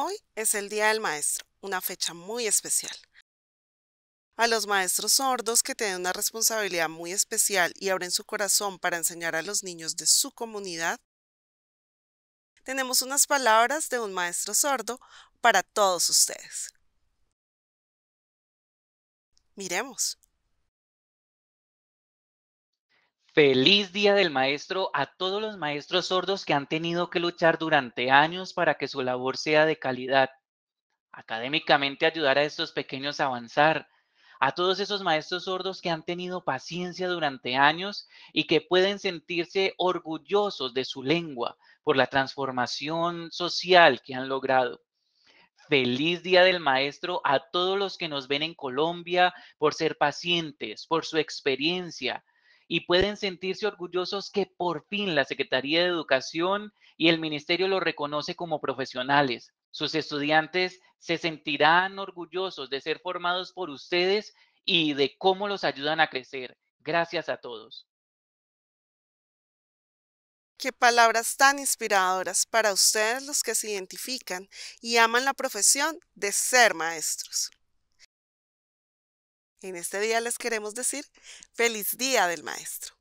Hoy es el Día del Maestro, una fecha muy especial. A los maestros sordos que tienen una responsabilidad muy especial y abren su corazón para enseñar a los niños de su comunidad, tenemos unas palabras de un maestro sordo para todos ustedes. Miremos. Feliz Día del Maestro a todos los maestros sordos que han tenido que luchar durante años para que su labor sea de calidad. Académicamente ayudar a estos pequeños a avanzar. A todos esos maestros sordos que han tenido paciencia durante años y que pueden sentirse orgullosos de su lengua por la transformación social que han logrado. Feliz Día del Maestro a todos los que nos ven en Colombia por ser pacientes, por su experiencia y pueden sentirse orgullosos que por fin la Secretaría de Educación y el Ministerio los reconoce como profesionales. Sus estudiantes se sentirán orgullosos de ser formados por ustedes y de cómo los ayudan a crecer. Gracias a todos. Qué palabras tan inspiradoras para ustedes los que se identifican y aman la profesión de ser maestros. En este día les queremos decir feliz día del maestro.